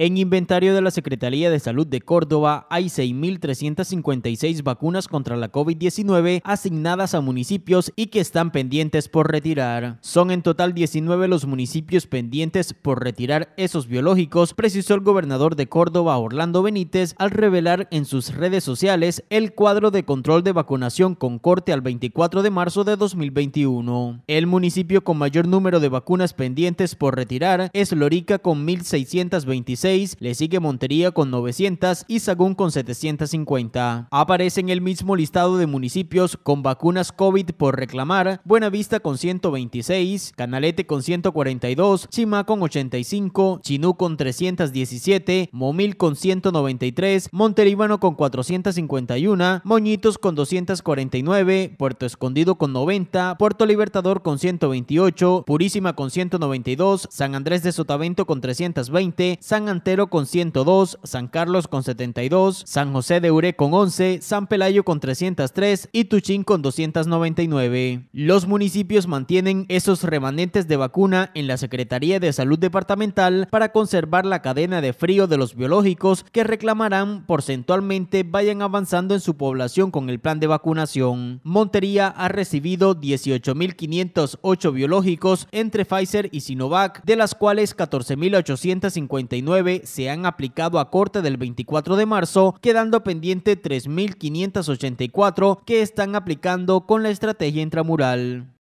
En inventario de la Secretaría de Salud de Córdoba hay 6.356 vacunas contra la COVID-19 asignadas a municipios y que están pendientes por retirar. Son en total 19 los municipios pendientes por retirar esos biológicos, precisó el gobernador de Córdoba, Orlando Benítez, al revelar en sus redes sociales el cuadro de control de vacunación con corte al 24 de marzo de 2021. El municipio con mayor número de vacunas pendientes por retirar es Lorica con 1.626 le sigue Montería con 900 y Sagún con 750. Aparece en el mismo listado de municipios con vacunas COVID por reclamar Buenavista con 126, Canalete con 142, Chima con 85, Chinú con 317, Momil con 193, Monteríbano con 451, Moñitos con 249, Puerto Escondido con 90, Puerto Libertador con 128, Purísima con 192, San Andrés de Sotavento con 320, San Andrés Antero con 102, San Carlos con 72, San José de Ure con 11, San Pelayo con 303 y Tuchín con 299. Los municipios mantienen esos remanentes de vacuna en la Secretaría de Salud Departamental para conservar la cadena de frío de los biológicos que reclamarán porcentualmente vayan avanzando en su población con el plan de vacunación. Montería ha recibido 18.508 biológicos entre Pfizer y Sinovac, de las cuales 14.859 se han aplicado a corte del 24 de marzo, quedando pendiente 3.584 que están aplicando con la estrategia intramural.